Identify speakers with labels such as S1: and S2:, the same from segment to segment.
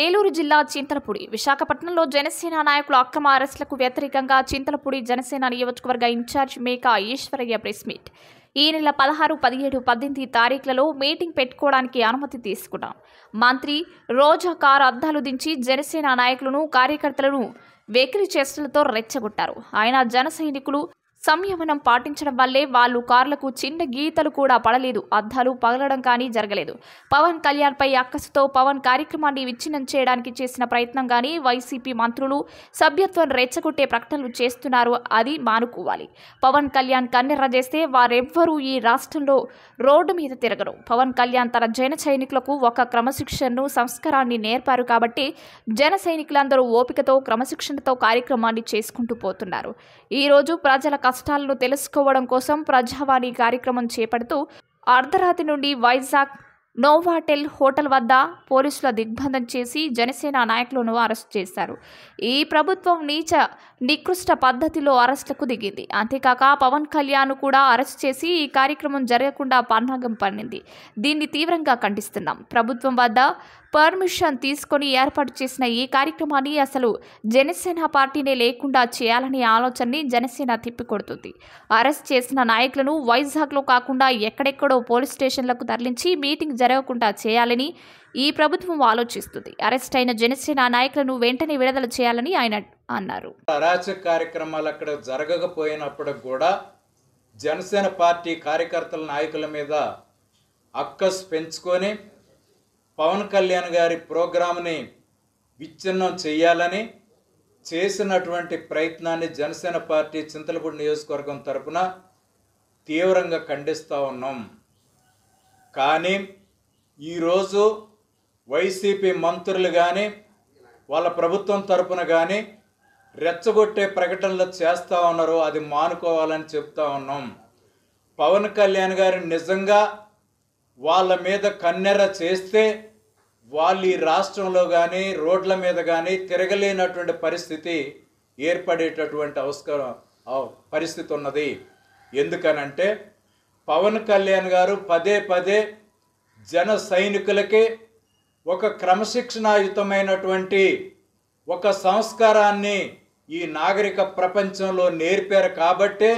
S1: ఏలూరు జిల్లా చింతలపూడి విశాఖపట్నంలో జనసేన నాయకుల అక్రమ అరెస్టులకు వ్యతిరేకంగా చింతలపూడి జనసేన నియోజకవర్గ in-charge Meka Eswaraiah press meet ఈ నెల పదహారు పదిహేడు పద్దెనిమిది తారీఖులలో మీటింగ్ పెట్టుకోవడానికి అనుమతి తీసుకున్నాం మంత్రి రోజా కారు అద్దాలు దించి జనసేన నాయకులను కార్యకర్తలను వెకిలి చేష్టలతో రెచ్చగొట్టారు ఆయన జన సైనికులు సంయమనం పాటించడం వల్లే వాళ్ళు కార్లకు చిన్న గీతలు కూడా పడలేదు అద్దాలు పగలడం కానీ జరగలేదు పవన్ కళ్యాణ్పై అక్కసుతో పవన్ కార్యక్రమాన్ని విచ్ఛిన్నం చేయడానికి చేసిన ప్రయత్నం కానీ వైసీపీ మంత్రులు సభ్యత్వం రెచ్చగొట్టే ప్రకటనలు చేస్తున్నారు అది మానుకోవాలి పవన్ కళ్యాణ్ కన్నెర్ర చేస్తే వారెవ్వరూ ఈ రాష్ట్రంలో రోడ్డు మీద తిరగరు పవన్ కళ్యాణ్ తన జన సైనికులకు ఒక క్రమశిక్షణను సంస్కారాన్ని నేర్పారు కాబట్టి జన సైనికులందరూ ఓపికతో క్రమశిక్షణతో కార్యక్రమాన్ని చేసుకుంటూ పోతున్నారు ఈరోజు ప్రజల కష్టాలను తెలుసుకోవడం కోసం ప్రజావాణి కార్యక్రమం చేపడుతూ అర్ధరాత్రి నుండి వైజాగ్ నోవాటెల్ హోటల్ వద్ద పోలీసుల దిగ్బంధం చేసి జనసేన నాయకులను అరెస్ట్ చేశారు ఈ ప్రభుత్వం నీచ నికృష్ట పద్ధతిలో అరెస్టులకు దిగింది అంతేకాక పవన్ కళ్యాణ్ కూడా అరెస్ట్ చేసి ఈ కార్యక్రమం జరగకుండా పన్నాగం పన్నింది దీన్ని తీవ్రంగా ఖండిస్తున్నాం ప్రభుత్వం వద్ద పర్మిషన్ తీసుకొని ఏర్పాటు చేసిన ఈ కార్యక్రమాన్ని అసలు జనసేన పార్టీనే లేకుండా చేయాలనే ఆలోచనని జనసేన తిప్పికొడుతుంది అరెస్ట్ చేసిన నాయకులను వైజాగ్లో కాకుండా ఎక్కడెక్కడో పోలీస్ స్టేషన్లకు తరలించి మీటింగ్ జరిగింది జరగకుండా చేయాలని ఈ ప్రభుత్వం ఆలోచిస్తుంది అరెస్ట్ అయిన జనసేన నాయకులను వెంటనే విడుదల చేయాలని ఆయన అన్నారు
S2: అరాచక కార్యక్రమాలు అక్కడ జరగకపోయినప్పుడు కూడా జనసేన పార్టీ కార్యకర్తల నాయకుల మీద అక్కస్ పెంచుకొని పవన్ కళ్యాణ్ గారి ప్రోగ్రామ్ని విచ్ఛిన్నం చేయాలని చేసినటువంటి ప్రయత్నాన్ని జనసేన పార్టీ చింతలపూడి నియోజకవర్గం తరపున తీవ్రంగా ఖండిస్తూ ఉన్నాం కానీ ఈరోజు వైసీపీ మంత్రులు కానీ వాళ్ళ ప్రభుత్వం తరపున కానీ రెచ్చగొట్టే ప్రకటనలు చేస్తూ ఉన్నారు అది మానుకోవాలని చెప్తా ఉన్నాం పవన్ కళ్యాణ్ గారు నిజంగా వాళ్ళ మీద కన్నెర చేస్తే వాళ్ళు ఈ రాష్ట్రంలో కానీ రోడ్ల మీద కానీ తిరగలేనటువంటి పరిస్థితి ఏర్పడేటటువంటి అవసరం పరిస్థితి ఉన్నది ఎందుకనంటే పవన్ కళ్యాణ్ గారు పదే పదే జన సైనికులకే ఒక క్రమశిక్షణాయుతమైనటువంటి ఒక సంస్కారాన్ని ఈ నాగరిక ప్రపంచంలో నేర్పారు కాబట్టే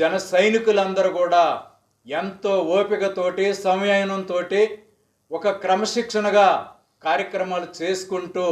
S2: జన సైనికులందరూ కూడా ఎంతో ఓపికతోటి సంయనంతో ఒక క్రమశిక్షణగా కార్యక్రమాలు చేసుకుంటూ